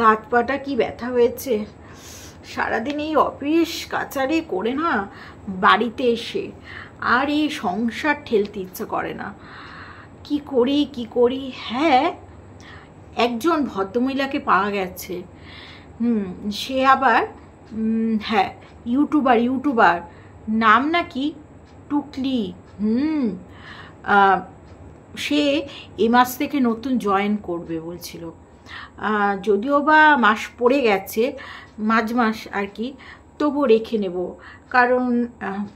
গাত পাটা কি ব্যথা হয়েছে সারাদিন এই অফিস কাচারি করে না বাড়িতে এসে আর এই সংসার ঠেলতে ইচ্ছে করে না কি করি কি করি হ্যাঁ একজন ভদ্রমহিলাকে পাওয়া গেছে হুম সে আবার হ্যাঁ ইউটিউবার ইউটিউবার নাম নাকি টুকলি হুম সে এ মাস থেকে নতুন জয়েন করবে বলছিল যদিও বা মাস পড়ে গেছে মাঝ মাস আর কি তবু রেখে নেব কারণ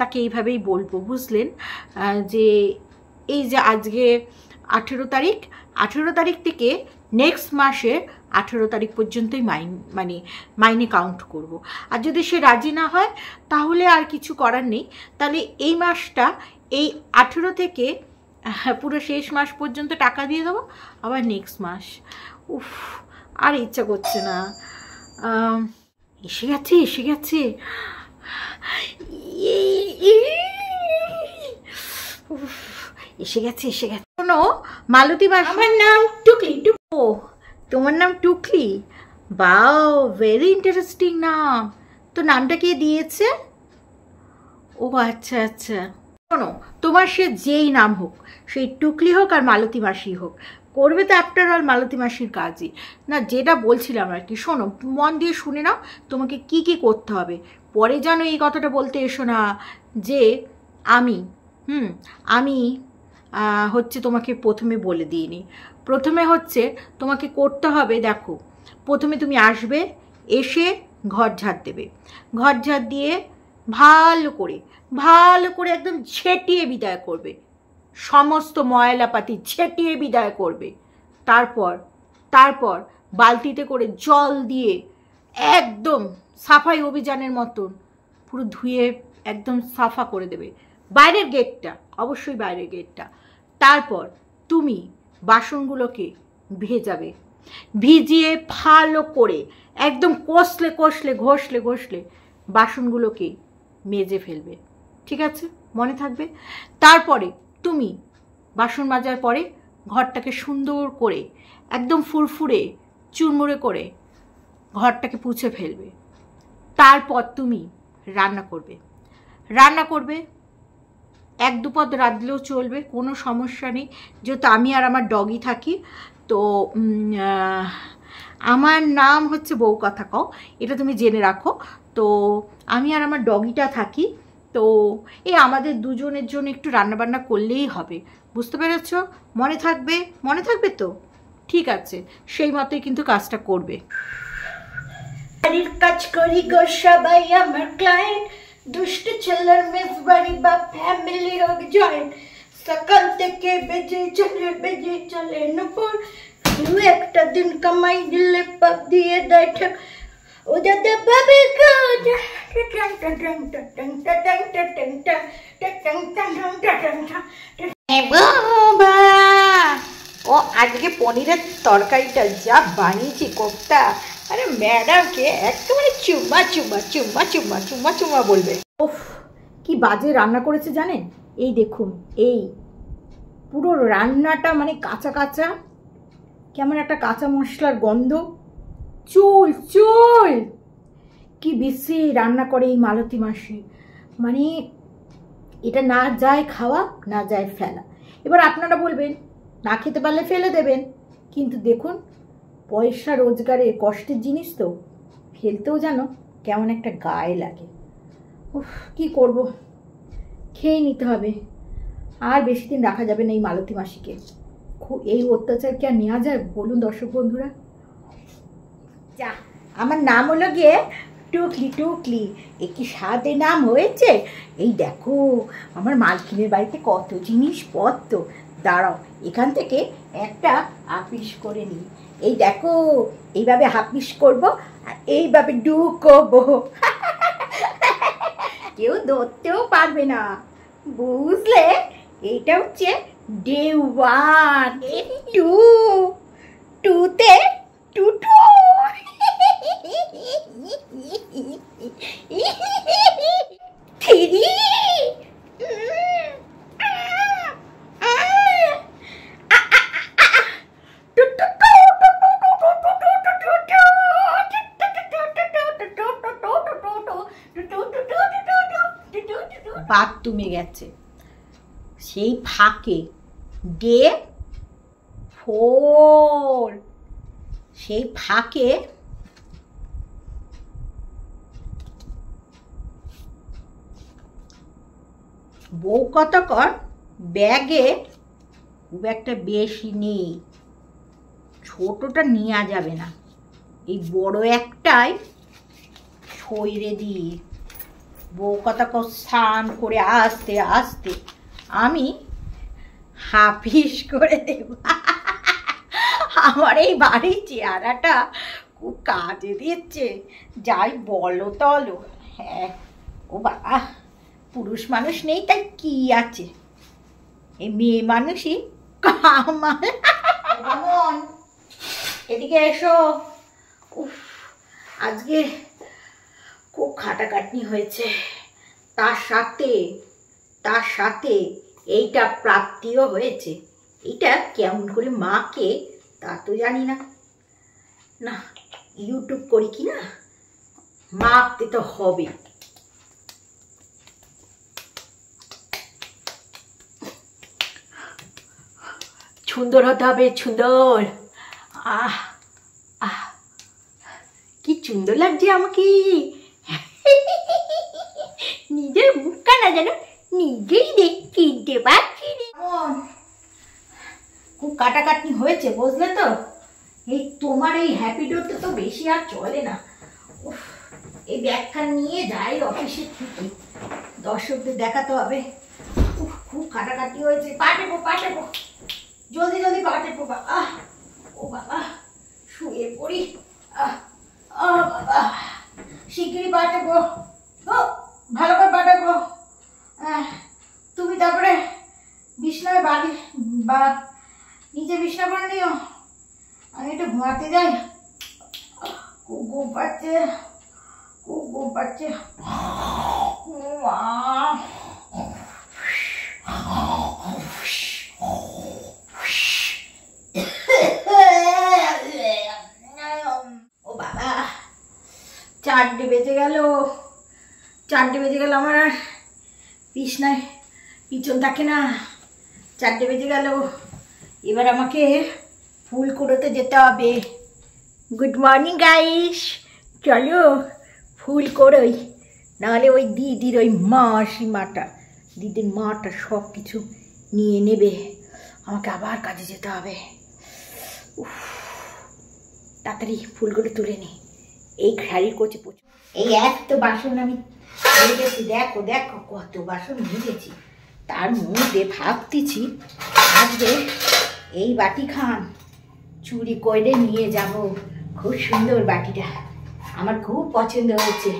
তাকে এইভাবেই বলবো বুঝলেন যে এই যে আজকে আঠেরো তারিখ আঠেরো তারিখ থেকে নেক্সট মাসে আঠেরো তারিখ পর্যন্তই মাইন মানে মাইনে কাউন্ট করব। আর যদি সে রাজি না হয় তাহলে আর কিছু করার নেই তাহলে এই মাসটা এই আঠেরো থেকে হ্যাঁ, পুরো শেষ মাস পর্যন্ত টাকা দিয়ে দেবো আবার নেক্সট মাস উফ আর ইচ্ছা করছে না এসে গেছে এসে গেছে এসে গেছে এসে গেছে শোনো মালতী বাস আমার নাম টুকলি টুক তোমার নাম টুকলি বাও ভেরি ইন্টারেস্টিং নাম তো নামটা কে দিয়েছে ও আচ্ছা আচ্ছা শোনো তোমার সে যেই নাম হোক সেই টুকলি হোক আর মালতী মাসি হোক করবে তো আফটার অল মালতী মাসির কাজই না যেটা বলছিলাম আর কি শোনো মন দিয়ে শুনে নাও তোমাকে কি কি করতে হবে পরে যেন এই কথাটা বলতে এসো না যে আমি হুম আমি হচ্ছে তোমাকে প্রথমে বলে দিইনি প্রথমে হচ্ছে তোমাকে করতে হবে দেখো প্রথমে তুমি আসবে এসে ঘর ঝাড় দেবে ঘর ঝাড় দিয়ে ভালো করে ভালো করে একদম ছেটিয়ে বিদায় করবে সমস্ত ময়লাপাতি ছেটিয়ে বিদায় করবে তারপর তারপর বালতিতে করে জল দিয়ে একদম সাফাই অভিযানের মতন পুরো ধুয়ে একদম সাফা করে দেবে বাইরের গেটটা অবশ্যই বাইরের গেটটা তারপর তুমি বাসনগুলোকে ভেজাবে ভিজিয়ে ভালো করে একদম কষলে কষলে ঘষলে ঘষলে বাসনগুলোকে মেজে ফেলবে ঠিক আছে মনে থাকবে তারপরে তুমি বাসন মাজার পরে ঘরটাকে সুন্দর করে একদম ফুরফুরে চুরমুড়ে করে ঘরটাকে পুছে ফেলবে তারপর তুমি রান্না করবে রান্না করবে এক দুপদ রাঁধলেও চলবে কোনো সমস্যা নেই যেহেতু আমি আর আমার ডগি থাকি তো আমার নাম হচ্ছে বউ কথা কও এটা তুমি জেনে রাখো তো আমি আর আমার ডগিটা থাকি তো এ আমাদের দুজনের জন্য একটু রান্নাবান্না করলেই হবে বুঝতে পেরেছ মনে থাকবে মনে থাকবে তো ঠিক আছে সেই মতোই কিন্তু কাজটা করবে বাড়ির কাজ করি গো সবাই আমার ক্লায়েন্ট দুষ্ট ছেলের মেস বাড়ি বা ফ্যামিলি রোগ জয়েন্ট সকাল থেকে বেজে চলে বেজে চলে নপুর দু একটা দিন কামাই দিলে পাপ দিয়ে দেয় Udah the bubble good. বাবা ও আজকে পনিরের তরকারিটা যা বানিয়েছি কোপ্তা আরে ম্যাডামকে একেবারে চুম্মা চুম্মা চুম্মা চুম্মা চুম্মা চুম্মা বলবে ওফ কি বাজে রান্না করেছে জানেন এই দেখুন এই পুরো রান্নাটা মানে কাঁচা কাঁচা কেমন একটা কাঁচা মশলার গন্ধ চুল চুল কি বিশ্রী রান্না করে এই মালতী মাসি মানে এটা না যায় খাওয়া না যায় ফেলা এবার আপনারা বলবেন না খেতে পারলে ফেলে দেবেন কিন্তু দেখুন পয়সা রোজগারে কষ্টের জিনিস তো ফেলতেও যেন কেমন একটা গায়ে লাগে উফ কী করব খেয়ে নিতে হবে আর বেশি দিন রাখা যাবে না এই মালতী মাসিকে খুব এই অত্যাচার কি আর নেওয়া যায় বলুন দর্শক বন্ধুরা যা আমার নাম হলো গিয়ে টুকলি টুকলি এ কি সাদে নাম হয়েছে এই দেখো আমার মালকিনের বাড়িতে কত জিনিসপত্র দাঁড়াও এখান থেকে একটা আপিস করে নিই এই দেখো এইভাবে হাপিস করব আর এইভাবে ডুকব কেউ ধরতেও পারবে না বুঝলে এটা হচ্ছে ডে ওয়ান টু টুতে বাথরুমে গেছে সেই ফাঁকে ডে ফোর সেই ফাঁকে বউ কর ব্যাগে খুব একটা বেশি নেই ছোটটা নেওয়া যাবে না এই বড় একটাই শৈরে দিয়ে বউকথা স্নান করে আসতে আসতে আমি হাফিস করে দেব আমার এই বাড়ির চেহারাটা খুব কাজে দিচ্ছে যাই বলো তলো হ্যাঁ ও বাবা পুরুষ মানুষ নেই তাই কি আছে এই মেয়ে মানুষই কামাল এদিকে এসো উফ আজকে খুব খাটাখাটনি হয়েছে তার সাথে তার সাথে এইটা প্রাপ্তিও হয়েছে এটা কেমন করে মাকে তা তো জানি না না ইউটিউব করি কি না মাপতে তো হবে সুন্দর হতে হবে সুন্দর আহ আহ কি সুন্দর লাগছে আমাকে নিজের মুখটা না যেন নিজেই দেখতে চিনতে পারছি খুব কাটাকাটনি হয়েছে বুঝলে তো এই তোমার এই হ্যাপি ডোরটা তো বেশি আর চলে না এই ব্যাখ্যা নিয়ে যাই অফিসে ঠিকই দর্শকদের দেখাতে হবে খুব কাটাকাটি হয়েছে পাটেবো পাটেবো জলদি জলদি পাটেবো বাবা ও বাবা শুয়ে পড়ি আহ বাবা শিগগিরই পাটেবো ভালো বা নিচে বিছনা করে নিও আমি একটু ঘুমাতে যাই পাচ্ছে পাচ্ছে ও বাবা চারটে বেজে গেল চারটে বেজে গেল আমার নাই পিছন থাকে না চারটে বেজে গেল এবার আমাকে ফুল কুড়োতে যেতে হবে গুড মর্নিং গাইস চলো ফুল করোই নাহলে ওই দিদির ওই মাসি মাটা দিদির মাটা সব কিছু নিয়ে নেবে আমাকে আবার কাজে যেতে হবে উফ তাড়াতাড়ি ফুলগুলো তুলে নি এই শাড়ির করছে প্রচুর এই এক তো বাসন আমি দেখো দেখো কত বাসন ভেজেছি তার মধ্যে ভাবতেছি আসবে এই বাটি খান চুরি করে নিয়ে যাব খুব সুন্দর বাটিটা আমার খুব পছন্দ হয়েছে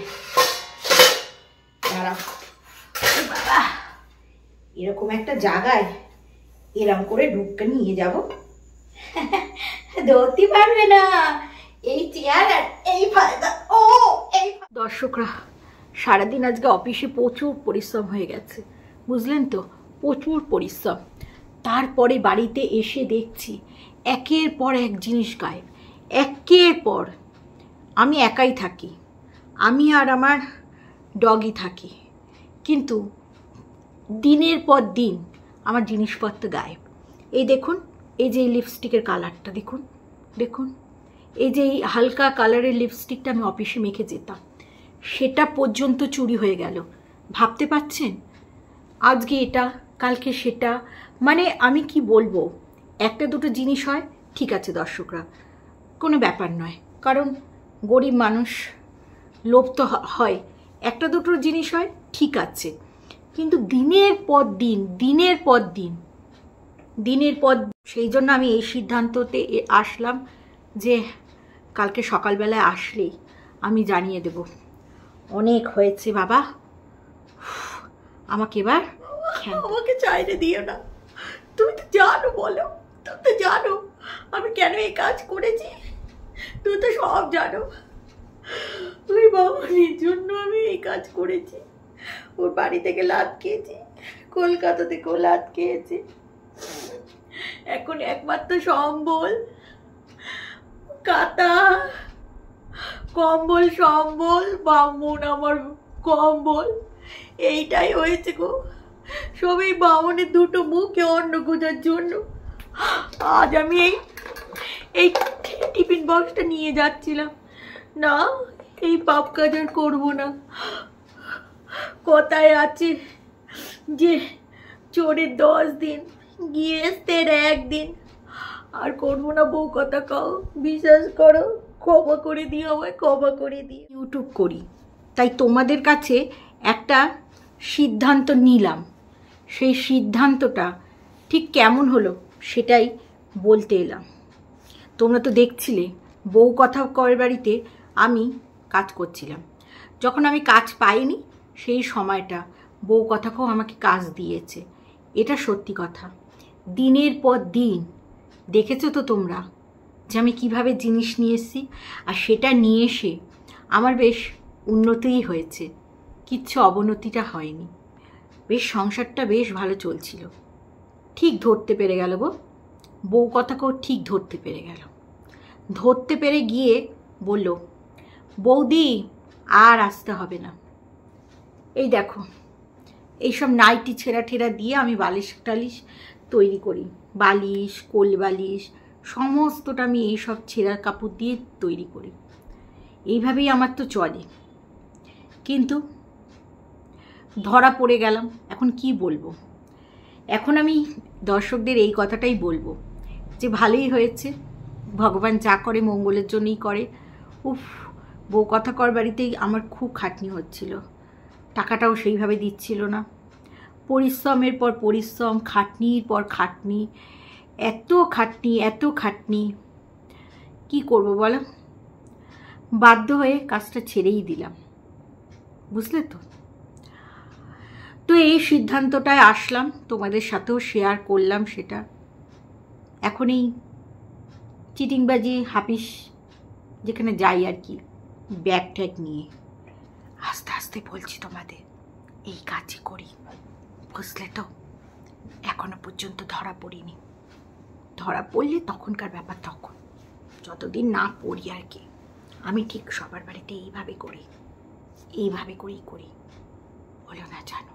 বাবা এরকম একটা জায়গায় এরম করে ঢুককে নিয়ে যাব ধরতে পারবে না এই চেয়ার আর এই ও এই দর্শকরা সারাদিন আজকে অফিসে প্রচুর পরিশ্রম হয়ে গেছে বুঝলেন তো প্রচুর পরিশ্রম তারপরে বাড়িতে এসে দেখছি একের পর এক জিনিস গায়েব একের পর আমি একাই থাকি আমি আর আমার ডগই থাকি কিন্তু দিনের পর দিন আমার জিনিসপত্র গায়েব এই দেখুন এই যে লিপস্টিকের কালারটা দেখুন দেখুন এই যে এই হালকা কালারের লিপস্টিকটা আমি অফিসে মেখে যেতাম সেটা পর্যন্ত চুরি হয়ে গেল ভাবতে পারছেন আজকে এটা কালকে সেটা মানে আমি কি বলবো একটা দুটো জিনিস হয় ঠিক আছে দর্শকরা কোনো ব্যাপার নয় কারণ গরিব মানুষ লোভ তো হয় একটা দুটো জিনিস হয় ঠিক আছে কিন্তু দিনের পর দিন দিনের পর দিন দিনের পর সেই জন্য আমি এই সিদ্ধান্ততে আসলাম যে কালকে সকালবেলায় আসলেই আমি জানিয়ে দেব অনেক হয়েছে বাবা আমাকে এবার আমাকে চাইলে দিও না তুমি তো জানো বলো তুমি তো জানো আমি কেন এই কাজ করেছি তুমি তো সব জানো তুই বাবানির জন্য আমি এই কাজ করেছি ওর বাড়ি থেকে লাদ খেয়েছি কলকাতা থেকেও লাদ খেয়েছি এখন একমাত্র সম্বল কাতা কম্বল সম্বল বামুন আমার কম্বল এইটাই হয়েছে গো সবই বামনের দুটো মুখে অন্ন গোজার জন্য আজ আমি এই এই টিফিন বক্সটা নিয়ে যাচ্ছিলাম না এই পাপ কাজ আর করবো না কথায় আছে যে চোরের দশ দিন গিয়েস্তের একদিন আর করবো না বউ কথা কাও বিশ্বাস করো ক্ষমা করে দিও আমায় ক্ষমা করে দিই ইউটিউব করি তাই তোমাদের কাছে একটা সিদ্ধান্ত নিলাম সেই সিদ্ধান্তটা ঠিক কেমন হলো সেটাই বলতে এলাম তোমরা তো দেখছিলে বউ কথা করের বাড়িতে আমি কাজ করছিলাম যখন আমি কাজ পাইনি সেই সময়টা বউ কথাকেও আমাকে কাজ দিয়েছে এটা সত্যি কথা দিনের পর দিন দেখেছো তো তোমরা যে আমি কিভাবে জিনিস নিয়ে এসেছি আর সেটা নিয়ে এসে আমার বেশ উন্নতিই হয়েছে কিচ্ছু অবনতিটা হয়নি বেশ সংসারটা বেশ ভালো চলছিল ঠিক ধরতে পেরে গেল গো বউ কথাকেও ঠিক ধরতে পেরে গেল ধরতে পেরে গিয়ে বলল বৌদি আর আসতে হবে না এই দেখো এইসব নাইটি ছেঁড়া ঠেরা দিয়ে আমি বালিশ টালিশ তৈরি করি বালিশ কোল বালিশ সমস্তটা আমি এইসব ছেঁড়া কাপড় দিয়ে তৈরি করি এইভাবেই আমার তো চলে কিন্তু ধরা পড়ে গেলাম এখন কি বলবো এখন আমি দর্শকদের এই কথাটাই বলবো যে ভালোই হয়েছে ভগবান যা করে মঙ্গলের জন্যই করে উফ বউ কথা কর বাড়িতেই আমার খুব খাটনি হচ্ছিল টাকাটাও সেইভাবে দিচ্ছিল না পরিশ্রমের পর পরিশ্রম খাটনির পর খাটনি এত খাটনি এত খাটনি কি করব বলো বাধ্য হয়ে কাজটা ছেড়েই দিলাম বুঝলে তো তো এই সিদ্ধান্তটায় আসলাম তোমাদের সাথেও শেয়ার করলাম সেটা এখন এই চিটিংবাজি হাফিস যেখানে যাই আর কি ব্যাগ ট্যাগ নিয়ে আস্তে আস্তে বলছি তোমাদের এই কাজই করি বুঝলে তো এখনো পর্যন্ত ধরা পড়িনি ধরা পড়লে তখনকার ব্যাপার তখন যতদিন না পড়ি আর কি আমি ঠিক সবার বাড়িতে এইভাবে করি এইভাবে করেই করি বলো না জানো